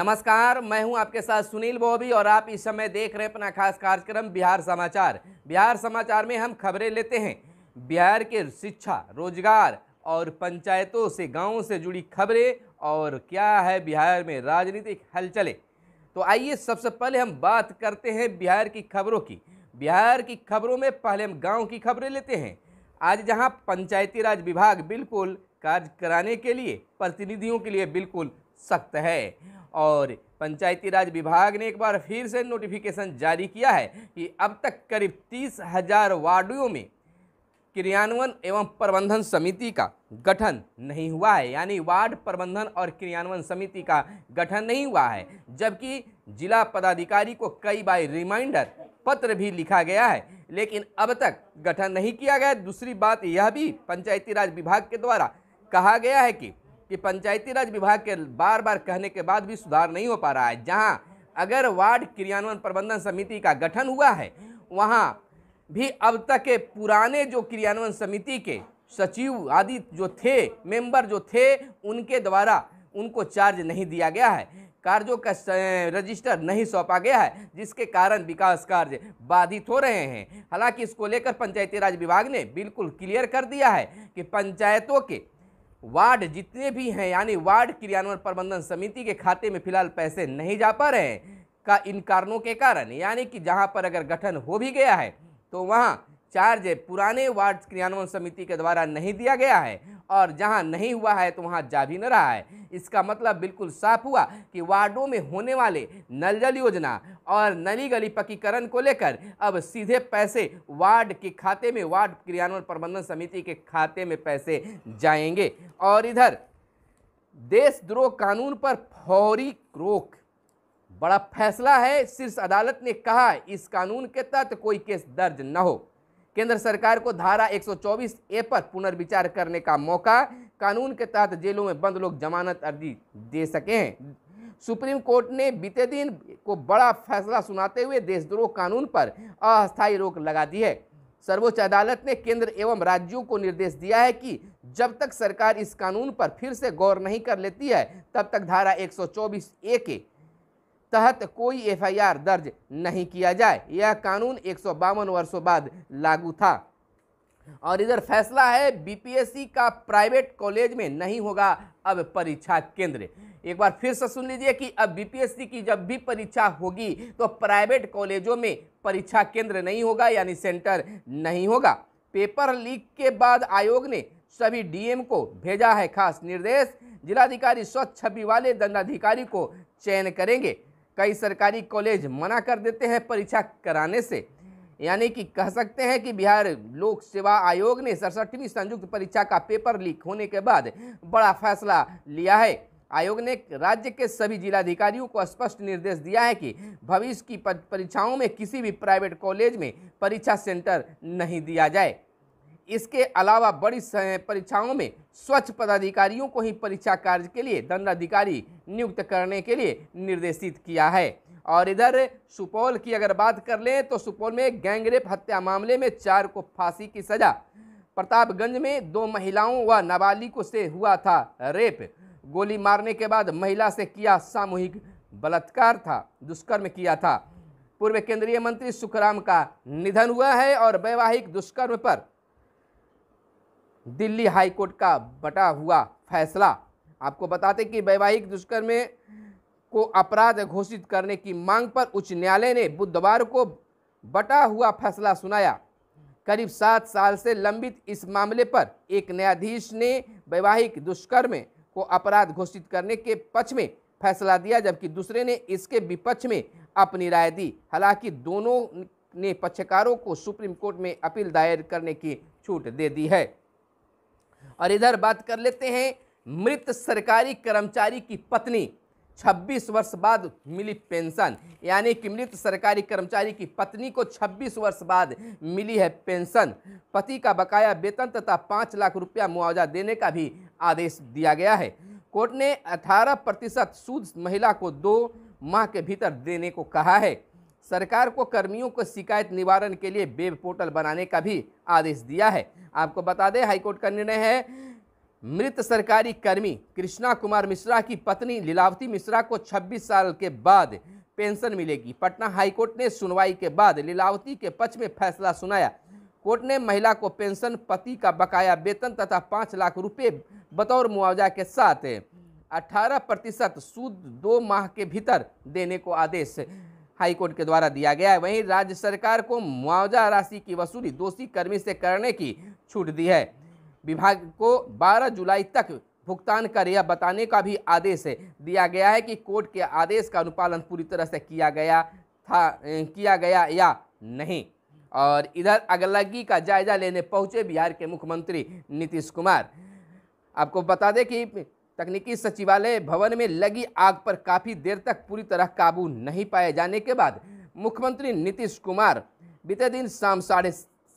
नमस्कार मैं हूं आपके साथ सुनील बोबी और आप इस समय देख रहे हैं अपना खास कार्यक्रम बिहार समाचार बिहार समाचार में हम खबरें लेते हैं बिहार के शिक्षा रोजगार और पंचायतों से गांवों से जुड़ी खबरें और क्या है बिहार में राजनीतिक हलचले तो आइए सबसे पहले हम बात करते हैं बिहार की खबरों की बिहार की खबरों में पहले हम गाँव की खबरें लेते हैं आज जहाँ पंचायती राज विभाग बिल्कुल कार्य कराने के लिए प्रतिनिधियों के लिए बिल्कुल सख्त है और पंचायती राज विभाग ने एक बार फिर से नोटिफिकेशन जारी किया है कि अब तक करीब तीस हजार वार्डों में क्रियान्वयन एवं प्रबंधन समिति का गठन नहीं हुआ है यानी वार्ड प्रबंधन और क्रियान्वयन समिति का गठन नहीं हुआ है जबकि जिला पदाधिकारी को कई बार रिमाइंडर पत्र भी लिखा गया है लेकिन अब तक गठन नहीं किया गया दूसरी बात यह भी पंचायती राज विभाग के द्वारा कहा गया है कि कि पंचायती राज विभाग के बार बार कहने के बाद भी सुधार नहीं हो पा रहा है जहाँ अगर वार्ड क्रियान्वयन प्रबंधन समिति का गठन हुआ है वहाँ भी अब तक के पुराने जो क्रियान्वयन समिति के सचिव आदि जो थे मेंबर जो थे उनके द्वारा उनको चार्ज नहीं दिया गया है कार्यों का रजिस्टर नहीं सौंपा गया है जिसके कारण विकास कार्य बाधित हो रहे हैं हालांकि इसको लेकर पंचायती राज विभाग ने बिल्कुल क्लियर कर दिया है कि पंचायतों के वार्ड जितने भी हैं यानी वार्ड क्रियान्वयन प्रबंधन समिति के खाते में फिलहाल पैसे नहीं जा पा रहे हैं का इन कारणों के कारण यानी कि जहाँ पर अगर गठन हो भी गया है तो वहाँ चार्ज पुराने वार्ड क्रियान्वयन समिति के द्वारा नहीं दिया गया है और जहां नहीं हुआ है तो वहां जा भी न रहा है इसका मतलब बिल्कुल साफ हुआ कि वार्डों में होने वाले नल जल योजना और नली गली पक्कीकरण को लेकर अब सीधे पैसे वार्ड के खाते में वार्ड क्रियान्वयन प्रबंधन समिति के खाते में पैसे जाएंगे और इधर देशद्रोह कानून पर फौरी रोक बड़ा फैसला है शीर्ष अदालत ने कहा इस कानून के तहत कोई केस दर्ज न हो केंद्र सरकार को धारा 124 ए पर पुनर्विचार करने का मौका कानून के तहत जेलों में बंद लोग जमानत अर्जी दे सके हैं सुप्रीम कोर्ट ने बीते दिन को बड़ा फैसला सुनाते हुए देशद्रोह कानून पर अस्थायी रोक लगा दी है सर्वोच्च अदालत ने केंद्र एवं राज्यों को निर्देश दिया है कि जब तक सरकार इस कानून पर फिर से गौर नहीं कर लेती है तब तक धारा 124 ए के तहत कोई एफआईआर दर्ज नहीं किया जाए यह कानून एक वर्षों बाद लागू था और इधर फैसला है बीपीएससी का प्राइवेट कॉलेज में नहीं होगा अब परीक्षा केंद्र एक बार फिर से सुन लीजिए कि अब बीपीएससी की जब भी परीक्षा होगी तो प्राइवेट कॉलेजों में परीक्षा केंद्र नहीं होगा यानी सेंटर नहीं होगा पेपर लीक के बाद आयोग ने सभी डीएम को भेजा है खास निर्देश जिलाधिकारी स्वच्छ छवि वाले दंडाधिकारी को चयन करेंगे कई सरकारी कॉलेज मना कर देते हैं परीक्षा कराने से यानी कि कह सकते हैं कि बिहार लोक सेवा आयोग ने सड़सठवीं संयुक्त परीक्षा का पेपर लीक होने के बाद बड़ा फैसला लिया है आयोग ने राज्य के सभी जिलाधिकारियों को स्पष्ट निर्देश दिया है कि भविष्य की परीक्षाओं में किसी भी प्राइवेट कॉलेज में परीक्षा सेंटर नहीं दिया जाए इसके अलावा बड़ी परीक्षाओं में स्वच्छ पदाधिकारियों को ही परीक्षा कार्य के लिए दंडाधिकारी नियुक्त करने के लिए निर्देशित किया है और इधर सुपौल की अगर बात कर लें तो सुपौल में गैंगरेप हत्या मामले में चार को फांसी की सज़ा प्रतापगंज में दो महिलाओं व नाबालिगों से हुआ था रेप गोली मारने के बाद महिला से किया सामूहिक बलात्कार था दुष्कर्म किया था पूर्व केंद्रीय मंत्री सुखराम का निधन हुआ है और वैवाहिक दुष्कर्म पर दिल्ली हाईकोर्ट का बटा हुआ फैसला आपको बताते कि वैवाहिक दुष्कर्म को अपराध घोषित करने की मांग पर उच्च न्यायालय ने बुधवार को बटा हुआ फैसला सुनाया करीब सात साल से लंबित इस मामले पर एक न्यायाधीश ने वैवाहिक दुष्कर्म को अपराध घोषित करने के पक्ष में फैसला दिया जबकि दूसरे ने इसके विपक्ष में अपनी राय दी हालांकि दोनों ने पक्षकारों को सुप्रीम कोर्ट में अपील दायर करने की छूट दे दी है और इधर बात कर लेते हैं मृत सरकारी कर्मचारी की पत्नी 26 वर्ष बाद मिली पेंशन यानी कि मृत सरकारी कर्मचारी की पत्नी को 26 वर्ष बाद मिली है पेंशन पति का बकाया वेतन तथा पाँच लाख रुपया मुआवजा देने का भी आदेश दिया गया है कोर्ट ने 18 प्रतिशत सूद महिला को दो माह के भीतर देने को कहा है सरकार को कर्मियों को शिकायत निवारण के लिए वेब पोर्टल बनाने का भी आदेश दिया है आपको बता दें हाईकोर्ट का निर्णय है मृत सरकारी कर्मी कृष्णा कुमार मिश्रा की पत्नी लीलावती मिश्रा को 26 साल के बाद पेंशन मिलेगी पटना हाईकोर्ट ने सुनवाई के बाद लीलावती के पक्ष में फैसला सुनाया कोर्ट ने महिला को पेंशन पति का बकाया वेतन तथा पाँच लाख रुपये बतौर मुआवजा के साथ 18 प्रतिशत सूद दो माह के भीतर देने को आदेश हाईकोर्ट के द्वारा दिया गया है वहीं राज्य सरकार को मुआवजा राशि की वसूली दोषी कर्मी से करने की छूट दी है विभाग को 12 जुलाई तक भुगतान कर यह बताने का भी आदेश दिया गया है कि कोर्ट के आदेश का अनुपालन पूरी तरह से किया गया था किया गया या नहीं और इधर अगलगी का जायजा लेने पहुंचे बिहार के मुख्यमंत्री नीतीश कुमार आपको बता दें कि तकनीकी सचिवालय भवन में लगी आग पर काफ़ी देर तक पूरी तरह काबू नहीं पाए जाने के बाद मुख्यमंत्री नीतीश कुमार बीते दिन शाम साढ़े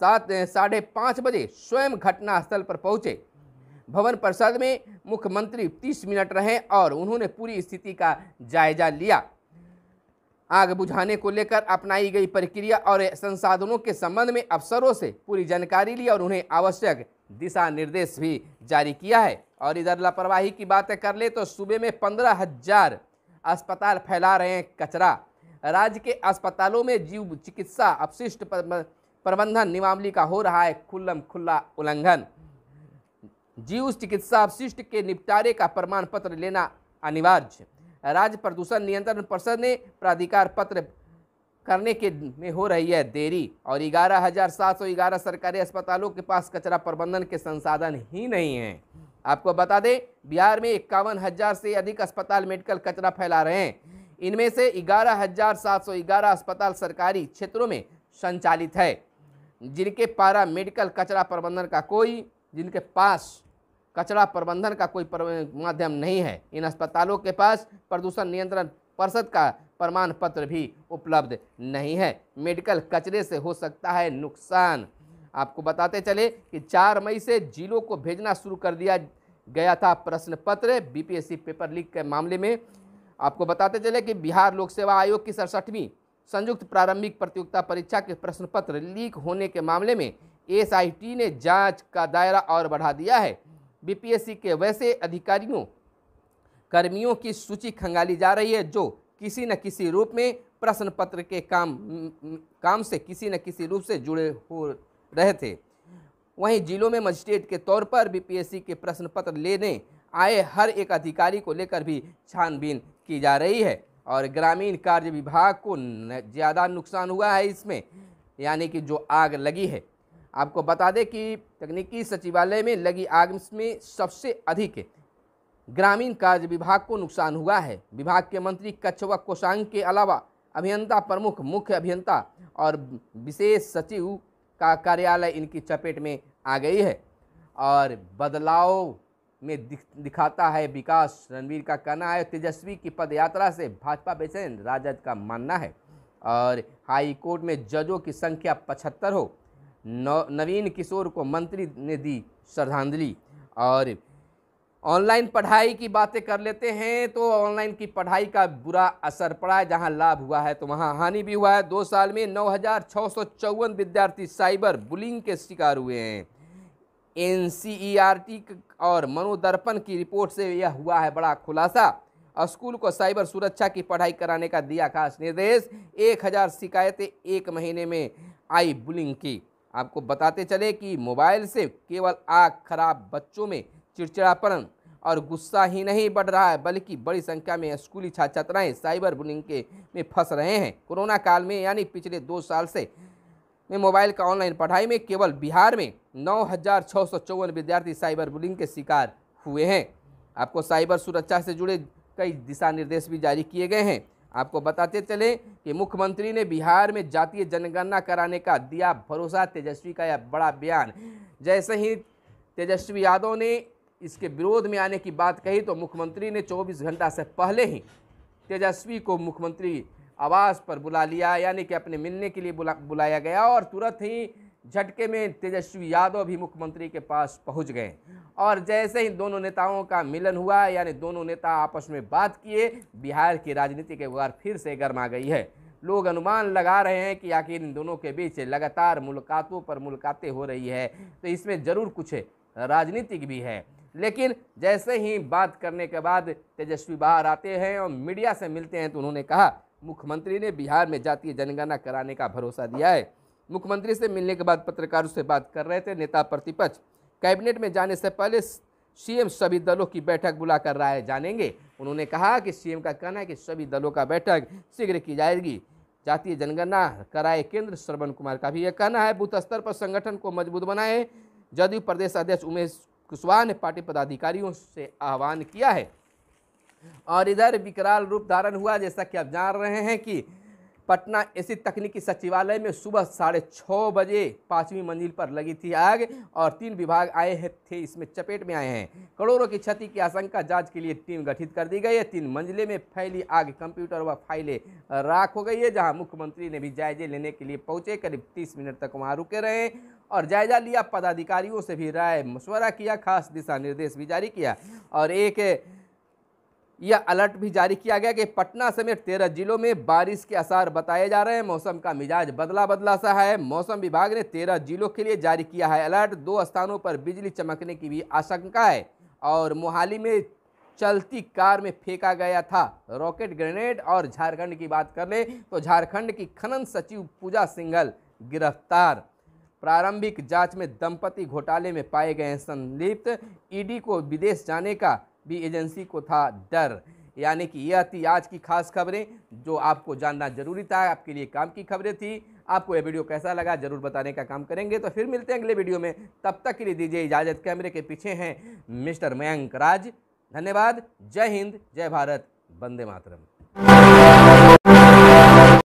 सात साढ़े पाँच बजे स्वयं घटनास्थल पर पहुंचे भवन परिषद में मुख्यमंत्री तीस मिनट रहे और उन्होंने पूरी स्थिति का जायजा लिया आग बुझाने को लेकर अपनाई गई प्रक्रिया और संसाधनों के संबंध में अफसरों से पूरी जानकारी ली और उन्हें आवश्यक दिशा निर्देश भी जारी किया है और इधर लापरवाही की बातें कर ले तो सूबे में पंद्रह हजार अस्पताल फैला रहे हैं कचरा राज्य के अस्पतालों में जीव चिकित्सा अपशिष्ट प्रबंधन नियमावली का हो रहा है खुल्लम खुल्ला उल्लंघन जीव चिकित्सा अपशिष्ट के निपटारे का प्रमाण पत्र लेना अनिवार्य राज्य प्रदूषण नियंत्रण परिषद ने प्राधिकार पत्र करने के में हो रही है देरी और ग्यारह हजार सात सौ ग्यारह सरकारी अस्पतालों के पास कचरा प्रबंधन के संसाधन ही नहीं हैं आपको बता दें बिहार में इक्यावन हज़ार से अधिक अस्पताल मेडिकल कचरा फैला रहे हैं इनमें से ग्यारह हज़ार सात सौ ग्यारह अस्पताल सरकारी क्षेत्रों में संचालित है जिनके पारा मेडिकल कचरा प्रबंधन का कोई जिनके पास कचरा प्रबंधन का कोई माध्यम नहीं है इन अस्पतालों के पास प्रदूषण नियंत्रण परिषद का प्रमाण पत्र भी उपलब्ध नहीं है मेडिकल कचरे से हो सकता है नुकसान आपको बताते चले कि चार मई से जिलों को भेजना शुरू कर दिया गया था प्रश्न पत्र बीपीएससी पेपर लीक के मामले में आपको बताते चले कि बिहार लोक सेवा आयोग की सड़सठवीं संयुक्त प्रारंभिक प्रतियोगिता परीक्षा के प्रश्न पत्र लीक होने के मामले में एस ने जाँच का दायरा और बढ़ा दिया है बी के वैसे अधिकारियों कर्मियों की सूची खंगाली जा रही है जो किसी न किसी रूप में प्रश्न पत्र के काम काम से किसी न किसी रूप से जुड़े हो रहे थे वहीं जिलों में मजिस्ट्रेट के तौर पर बीपीएससी के प्रश्न पत्र लेने आए हर एक अधिकारी को लेकर भी छानबीन की जा रही है और ग्रामीण कार्य विभाग को ज़्यादा नुकसान हुआ है इसमें यानी कि जो आग लगी है आपको बता दें कि तकनीकी सचिवालय में लगी आग में सबसे अधिक ग्रामीण कार्य विभाग को नुकसान हुआ है विभाग के मंत्री कछवा कोषांग के अलावा अभियंता प्रमुख मुख्य अभियंता और विशेष सचिव का कार्यालय इनकी चपेट में आ गई है और बदलाव में दिख, दिखाता है विकास रणवीर का कहना है तेजस्वी की पदयात्रा से भाजपा बेचैन राजद का मानना है और हाई कोर्ट में जजों की संख्या पचहत्तर हो नवीन किशोर को मंत्री ने दी श्रद्धांजलि और ऑनलाइन पढ़ाई की बातें कर लेते हैं तो ऑनलाइन की पढ़ाई का बुरा असर पड़ा है जहाँ लाभ हुआ है तो वहाँ हानि भी हुआ है दो साल में नौ हज़ार छः सौ चौवन विद्यार्थी साइबर बुलिंग के शिकार हुए हैं एन और मनोदर्पण की रिपोर्ट से यह हुआ है बड़ा खुलासा स्कूल को साइबर सुरक्षा की पढ़ाई कराने का दिया खास निर्देश एक हज़ार शिकायतें एक महीने में आई बुलिंग की आपको बताते चले कि मोबाइल से केवल आग खराब बच्चों में चिड़चिड़ापन और गुस्सा ही नहीं बढ़ रहा है बल्कि बड़ी संख्या में स्कूली छात्र छात्राएँ साइबर बुलिंग के में फंस रहे हैं कोरोना काल में यानी पिछले दो साल से में मोबाइल का ऑनलाइन पढ़ाई में केवल बिहार में नौ विद्यार्थी साइबर बुलिंग के शिकार हुए हैं आपको साइबर सुरक्षा से जुड़े कई दिशा निर्देश भी जारी किए गए हैं आपको बताते चले कि मुख्यमंत्री ने बिहार में जातीय जनगणना कराने का दिया भरोसा तेजस्वी का यह बड़ा बयान जैसे ही तेजस्वी यादव ने इसके विरोध में आने की बात कही तो मुख्यमंत्री ने 24 घंटा से पहले ही तेजस्वी को मुख्यमंत्री आवास पर बुला लिया यानी कि अपने मिलने के लिए बुला बुलाया गया और तुरंत ही झटके में तेजस्वी यादव भी मुख्यमंत्री के पास पहुंच गए और जैसे ही दोनों नेताओं का मिलन हुआ यानी दोनों नेता आपस में बात किए बिहार की राजनीति एक बार फिर से गर्मा गई है लोग अनुमान लगा रहे हैं कि आखिर इन दोनों के बीच लगातार मुलाकातों पर मुलाकातें हो रही है तो इसमें ज़रूर कुछ राजनीतिक भी है लेकिन जैसे ही बात करने के बाद तेजस्वी बाहर आते हैं और मीडिया से मिलते हैं तो उन्होंने कहा मुख्यमंत्री ने बिहार में जातीय जनगणना कराने का भरोसा दिया है मुख्यमंत्री से मिलने के बाद पत्रकारों से बात कर रहे थे नेता प्रतिपक्ष कैबिनेट में जाने से पहले सीएम सभी दलों की बैठक बुलाकर राय जानेंगे उन्होंने कहा कि सीएम का कहना है कि सभी दलों का बैठक शीघ्र की जाएगी जातीय जनगणना कराए केंद्र श्रवण कुमार का भी यह कहना है बूथ स्तर पर संगठन को मजबूत बनाए जदयू प्रदेश अध्यक्ष उमेश कुशवाहा ने पार्टी पदाधिकारियों से आह्वान किया है और इधर विकराल रूप धारण हुआ जैसा कि आप जान रहे हैं कि पटना स्थित तकनीकी सचिवालय में सुबह साढ़े छः बजे पाँचवीं मंजिल पर लगी थी आग और तीन विभाग आए थे इसमें चपेट में आए हैं करोड़ों की क्षति की आशंका जांच के लिए टीम गठित कर दी गई है तीन मंजिले में फैली आग कंप्यूटर व फाइलें राख हो गई है जहां मुख्यमंत्री ने भी जायजे लेने के लिए पहुंचे करीब तीस मिनट तक वहाँ रुके रहे और जायजा लिया पदाधिकारियों से भी राय मशवरा किया खास दिशा निर्देश भी जारी किया और एक यह अलर्ट भी जारी किया गया कि पटना समेत तेरह जिलों में बारिश के आसार बताए जा रहे हैं मौसम का मिजाज बदला बदला सा है मौसम विभाग ने तेरह जिलों के लिए जारी किया है अलर्ट दो स्थानों पर बिजली चमकने की भी आशंका है और मोहाली में चलती कार में फेंका गया था रॉकेट ग्रेनेड और झारखंड की बात कर लें तो झारखंड की खनन सचिव पूजा सिंघल गिरफ्तार प्रारंभिक जांच में दंपति घोटाले में पाए गए संलिप्त ईडी को विदेश जाने का भी एजेंसी को था डर यानी कि यह थी आज की खास खबरें जो आपको जानना जरूरी था आपके लिए काम की खबरें थी आपको यह वीडियो कैसा लगा जरूर बताने का काम करेंगे तो फिर मिलते हैं अगले वीडियो में तब तक के लिए दीजिए इजाज़त कैमरे के पीछे हैं मिस्टर मयंक राज धन्यवाद जय हिंद जय भारत वंदे मातरम